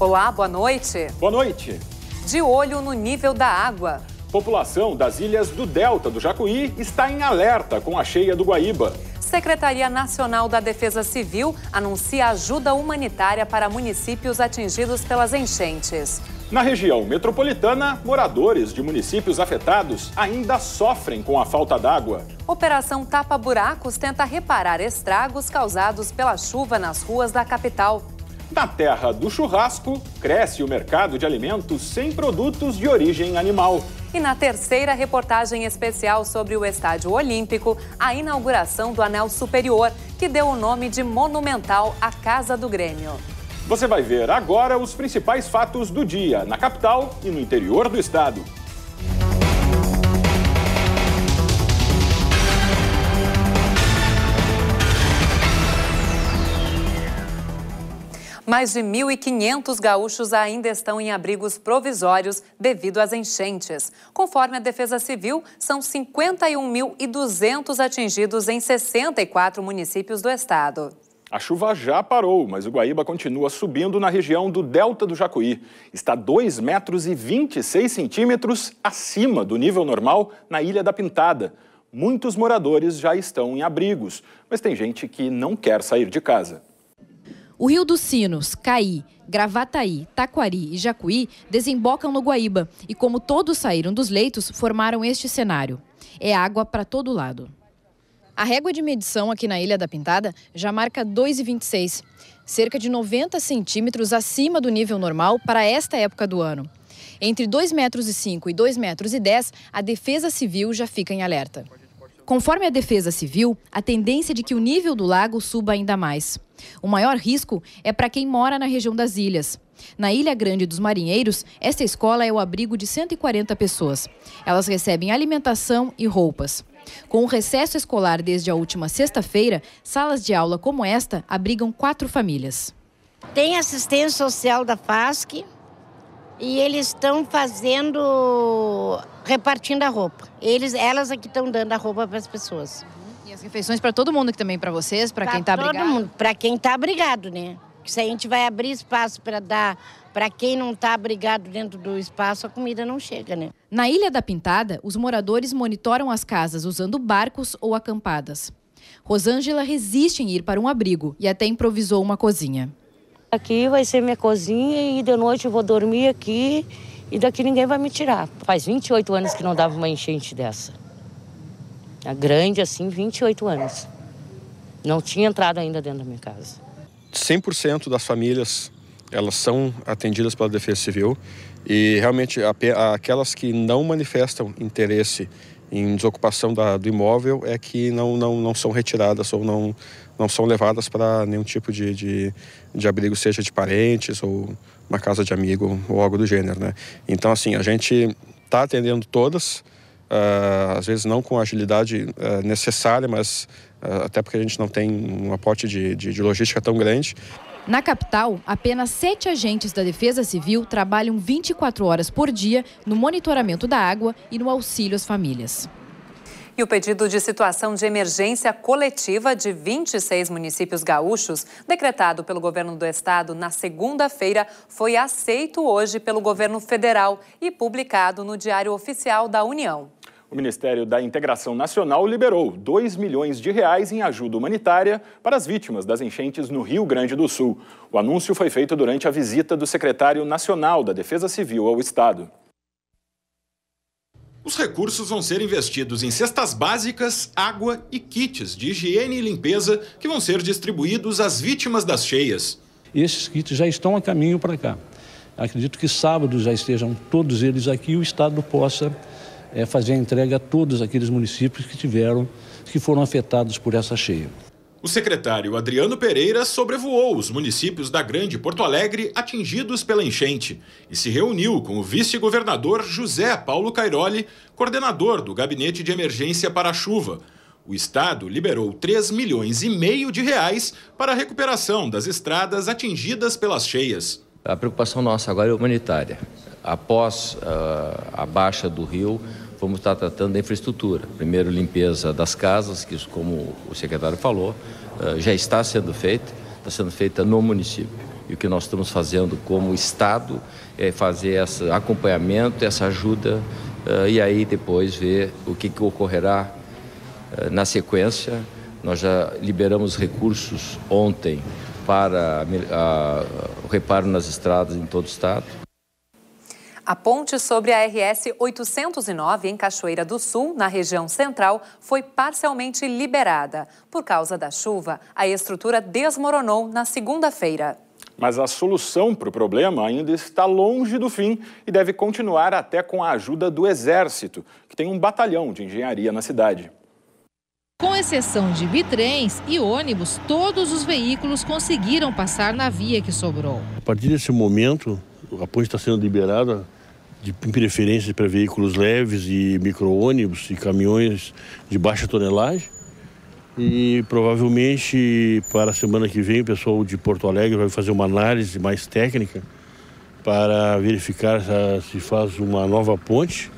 Olá, boa noite. Boa noite. De olho no nível da água. População das ilhas do Delta do Jacuí está em alerta com a cheia do Guaíba. Secretaria Nacional da Defesa Civil anuncia ajuda humanitária para municípios atingidos pelas enchentes. Na região metropolitana, moradores de municípios afetados ainda sofrem com a falta d'água. Operação Tapa Buracos tenta reparar estragos causados pela chuva nas ruas da capital. Na terra do churrasco, cresce o mercado de alimentos sem produtos de origem animal. E na terceira reportagem especial sobre o Estádio Olímpico, a inauguração do Anel Superior, que deu o nome de Monumental à Casa do Grêmio. Você vai ver agora os principais fatos do dia na capital e no interior do estado. Mais de 1.500 gaúchos ainda estão em abrigos provisórios devido às enchentes. Conforme a Defesa Civil, são 51.200 atingidos em 64 municípios do estado. A chuva já parou, mas o Guaíba continua subindo na região do delta do Jacuí. Está 2 metros e 26 centímetros acima do nível normal na Ilha da Pintada. Muitos moradores já estão em abrigos, mas tem gente que não quer sair de casa. O Rio dos Sinos, Caí, Gravataí, Taquari e Jacuí desembocam no Guaíba e, como todos saíram dos leitos, formaram este cenário. É água para todo lado. A régua de medição aqui na Ilha da Pintada já marca 2,26, cerca de 90 centímetros acima do nível normal para esta época do ano. Entre 2,5 metros e 2,10 metros, e a Defesa Civil já fica em alerta. Conforme a Defesa Civil, a tendência é de que o nível do lago suba ainda mais. O maior risco é para quem mora na região das ilhas. Na Ilha Grande dos Marinheiros, esta escola é o abrigo de 140 pessoas. Elas recebem alimentação e roupas. Com o recesso escolar desde a última sexta-feira, salas de aula como esta abrigam quatro famílias. Tem assistência social da FASC e eles estão fazendo, repartindo a roupa. Eles, elas aqui é estão dando a roupa para as pessoas. E as refeições para todo mundo aqui também para vocês, para quem está abrigado? Para todo mundo, para quem está abrigado, né? Se a gente vai abrir espaço para dar para quem não está abrigado dentro do espaço, a comida não chega, né? Na Ilha da Pintada, os moradores monitoram as casas usando barcos ou acampadas. Rosângela resiste em ir para um abrigo e até improvisou uma cozinha. Aqui vai ser minha cozinha e de noite eu vou dormir aqui e daqui ninguém vai me tirar. Faz 28 anos que não dava uma enchente dessa. A grande assim, 28 anos. Não tinha entrado ainda dentro da minha casa. 100% das famílias elas são atendidas pela Defesa Civil e realmente aquelas que não manifestam interesse em desocupação da, do imóvel é que não, não, não são retiradas ou não, não são levadas para nenhum tipo de, de, de, abrigo, seja de parentes ou uma casa de amigo ou algo do gênero. Né? Então, assim, a gente está atendendo todas, uh, às vezes não com a agilidade uh, necessária, mas uh, até porque a gente não tem um aporte de, de, de logística tão grande. Na capital, apenas sete agentes da Defesa Civil trabalham 24 horas por dia no monitoramento da água e no auxílio às famílias. E o pedido de situação de emergência coletiva de 26 municípios gaúchos, decretado pelo governo do estado na segunda-feira, foi aceito hoje pelo governo federal e publicado no Diário Oficial da União. O Ministério da Integração Nacional liberou 2 milhões de reais em ajuda humanitária para as vítimas das enchentes no Rio Grande do Sul. O anúncio foi feito durante a visita do secretário nacional da Defesa Civil ao estado. Os recursos vão ser investidos em cestas básicas, água e kits de higiene e limpeza que vão ser distribuídos às vítimas das cheias. Esses kits já estão a caminho para cá. Acredito que sábado já estejam todos eles aqui e o Estado possa é fazer a entrega a todos aqueles municípios que tiveram, que foram afetados por essa cheia. O secretário Adriano Pereira sobrevoou os municípios da Grande Porto Alegre atingidos pela enchente e se reuniu com o vice-governador José Paulo Cairoli, coordenador do Gabinete de Emergência para a Chuva. O estado liberou 3 milhões e meio de reais para a recuperação das estradas atingidas pelas cheias. A preocupação nossa agora é humanitária. Após uh, a baixa do rio, vamos estar tá tratando da infraestrutura. Primeiro, limpeza das casas, que, isso, como o secretário falou, eh, já está sendo feita, está sendo feita no município. E o que nós estamos fazendo como Estado é fazer esse acompanhamento, essa ajuda, eh, e aí depois ver o que, ocorrerá eh, na sequência. Nós já liberamos recursos ontem para o reparo nas estradas em todo o Estado a ponte sobre a RS 809 em Cachoeira do Sul, na região central, foi parcialmente liberada. Por causa da chuva, a estrutura desmoronou na segunda-feira. Mas a solução para o problema ainda está longe do fim e deve continuar até com a ajuda do Exército, que tem um batalhão de engenharia na cidade. Com exceção de bitrens e ônibus, todos os veículos conseguiram passar na via que sobrou. A partir desse momento, a ponte está sendo liberada de preferência para veículos leves e micro-ônibus e caminhões de baixa tonelagem. E provavelmente para a semana que vem o pessoal de Porto Alegre vai fazer uma análise mais técnica para verificar se faz uma nova ponte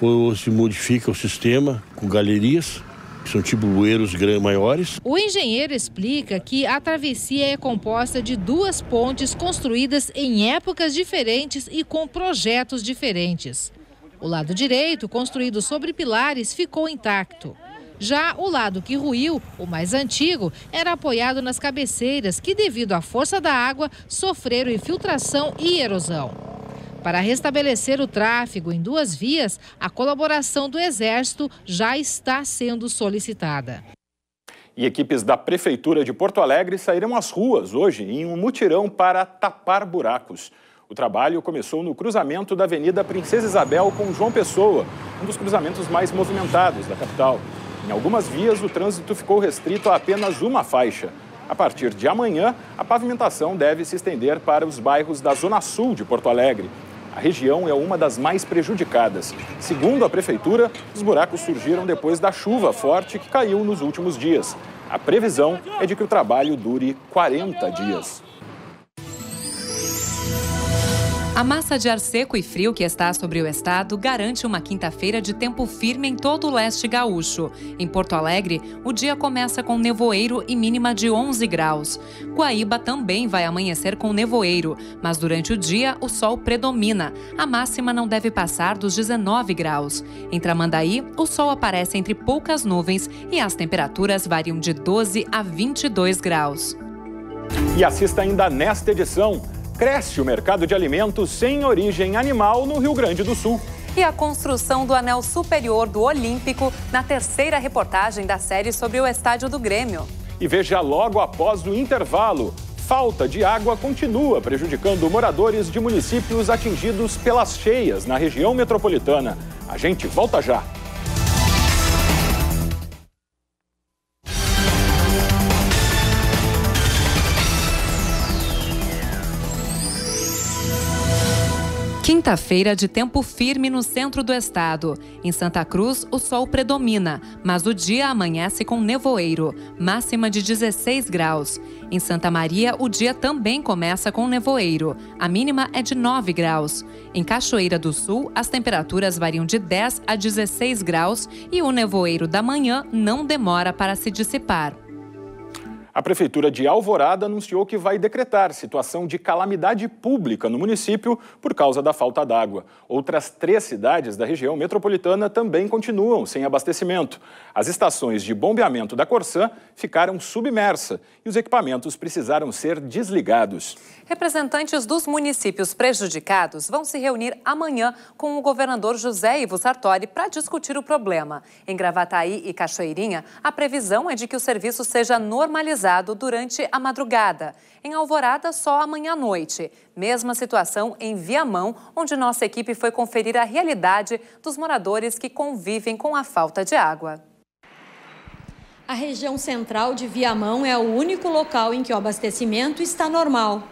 ou se modifica o sistema com galerias são tipo bueiros maiores. O engenheiro explica que a travessia é composta de duas pontes construídas em épocas diferentes e com projetos diferentes. O lado direito, construído sobre pilares, ficou intacto. Já o lado que ruiu, o mais antigo, era apoiado nas cabeceiras que, devido à força da água, sofreram infiltração e erosão. Para restabelecer o tráfego em duas vias, a colaboração do Exército já está sendo solicitada. E equipes da Prefeitura de Porto Alegre saíram às ruas hoje em um mutirão para tapar buracos. O trabalho começou no cruzamento da Avenida Princesa Isabel com João Pessoa, um dos cruzamentos mais movimentados da capital. Em algumas vias, o trânsito ficou restrito a apenas uma faixa. A partir de amanhã, a pavimentação deve se estender para os bairros da Zona Sul de Porto Alegre, a região é uma das mais prejudicadas. Segundo a prefeitura, os buracos surgiram depois da chuva forte que caiu nos últimos dias. A previsão é de que o trabalho dure 40 dias. A massa de ar seco e frio que está sobre o estado garante uma quinta-feira de tempo firme em todo o leste gaúcho. Em Porto Alegre, o dia começa com nevoeiro e mínima de 11 graus. Guaíba também vai amanhecer com nevoeiro, mas durante o dia o sol predomina. A máxima não deve passar dos 19 graus. Em Tramandaí, o sol aparece entre poucas nuvens e as temperaturas variam de 12 a 22 graus. E assista ainda nesta edição cresce o mercado de alimentos sem origem animal no Rio Grande do Sul. E a construção do anel superior do Olímpico na terceira reportagem da série sobre o estádio do Grêmio. E veja logo após o intervalo. Falta de água continua prejudicando moradores de municípios atingidos pelas cheias na região metropolitana. A gente volta já. Quinta-feira de tempo firme no centro do estado. Em Santa Cruz, o sol predomina, mas o dia amanhece com nevoeiro, máxima de 16 graus. Em Santa Maria, o dia também começa com nevoeiro, a mínima é de 9 graus. Em Cachoeira do Sul, as temperaturas variam de 10 a 16 graus e o nevoeiro da manhã não demora para se dissipar a Prefeitura de Alvorada anunciou que vai decretar situação de calamidade pública no município por causa da falta d'água. Outras três cidades da região metropolitana também continuam sem abastecimento. As estações de bombeamento da Corsã ficaram submersas e os equipamentos precisaram ser desligados. Representantes dos municípios prejudicados vão se reunir amanhã com o governador José Ivo Sartori para discutir o problema. Em Gravataí e Cachoeirinha, a previsão é de que o serviço seja normalizado durante a madrugada. Em Alvorada, só amanhã à noite. Mesma situação em Viamão, onde nossa equipe foi conferir a realidade dos moradores que convivem com a falta de água. A região central de Viamão é o único local em que o abastecimento está normal.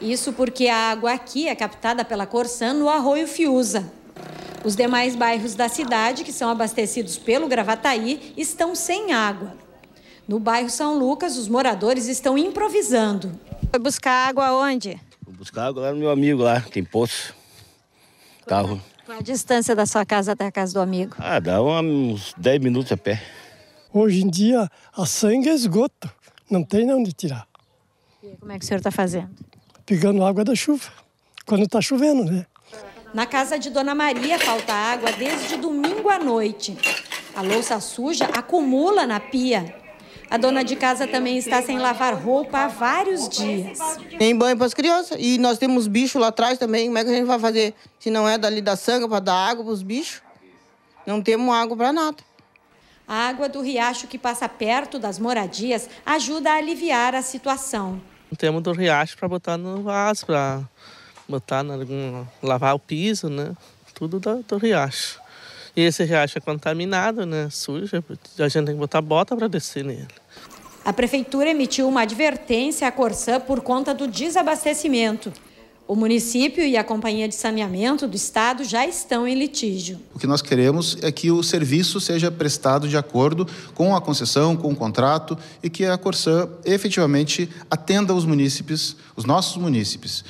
Isso porque a água aqui é captada pela Corsan no arroio Fiuza. Os demais bairros da cidade, que são abastecidos pelo Gravataí, estão sem água. No bairro São Lucas, os moradores estão improvisando. Foi buscar água onde? Vou buscar água lá no meu amigo lá, tem poço. Carro. Tá Qual a distância da sua casa até a casa do amigo? Ah, dá uns 10 minutos a pé. Hoje em dia, a sangue é esgoto. Não tem nem onde tirar. E como é que o senhor está fazendo? Pegando água da chuva. Quando está chovendo, né? Na casa de Dona Maria falta água desde domingo à noite. A louça suja acumula na pia a dona de casa também está sem lavar roupa há vários dias. Tem banho para as crianças e nós temos bicho lá atrás também. Como é que a gente vai fazer se não é dali da sanga para dar água para os bichos? Não temos água para nada. A água do riacho que passa perto das moradias ajuda a aliviar a situação. Temos do riacho para botar no vaso, para botar lavar o piso, né? Tudo do, do riacho. E esse riacho é contaminado, né? Suja, a gente tem que botar bota para descer nele. A prefeitura emitiu uma advertência à Corsã por conta do desabastecimento. O município e a Companhia de Saneamento do Estado já estão em litígio. O que nós queremos é que o serviço seja prestado de acordo com a concessão, com o contrato e que a Corsã efetivamente atenda os municípios, os nossos munícipes.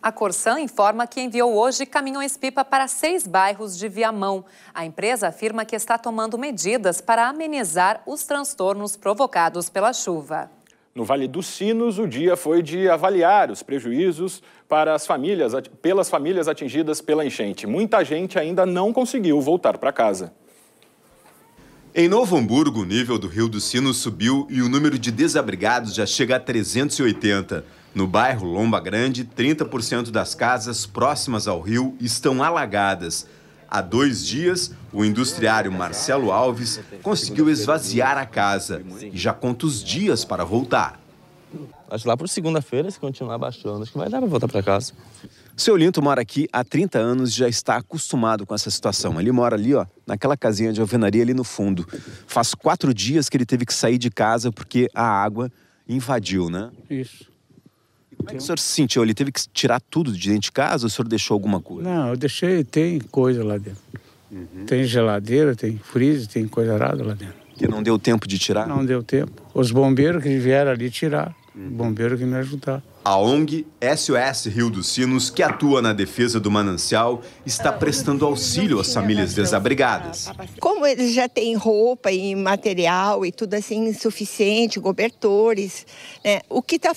A Corsã informa que enviou hoje caminhões-pipa para seis bairros de Viamão. A empresa afirma que está tomando medidas para amenizar os transtornos provocados pela chuva. No Vale dos Sinos, o dia foi de avaliar os prejuízos para as famílias, pelas famílias atingidas pela enchente. Muita gente ainda não conseguiu voltar para casa. Em Novo Hamburgo, o nível do Rio dos Sinos subiu e o número de desabrigados já chega a 380. No bairro Lomba Grande, 30% das casas próximas ao rio estão alagadas. Há dois dias, o industriário Marcelo Alves conseguiu esvaziar a casa e já conta os dias para voltar. Acho lá por segunda-feira, se continuar baixando, acho que vai dar para voltar para casa. Seu Linto mora aqui há 30 anos e já está acostumado com essa situação. Ele mora ali, ó, naquela casinha de alvenaria ali no fundo. Faz quatro dias que ele teve que sair de casa porque a água invadiu, né? Isso. Como é que o senhor se sentiu? Ele teve que tirar tudo de dentro de casa ou o senhor deixou alguma coisa? Não, eu deixei, tem coisa lá dentro. Uhum. Tem geladeira, tem freezer, tem coisa arada lá dentro. Que não deu tempo de tirar? Não deu tempo. Os bombeiros que vieram ali tirar, uhum. bombeiros que me ajudaram. A ONG SOS Rio dos Sinos, que atua na defesa do manancial, está prestando auxílio às famílias desabrigadas. Como eles já têm roupa e material e tudo assim insuficiente, cobertores, né? o que está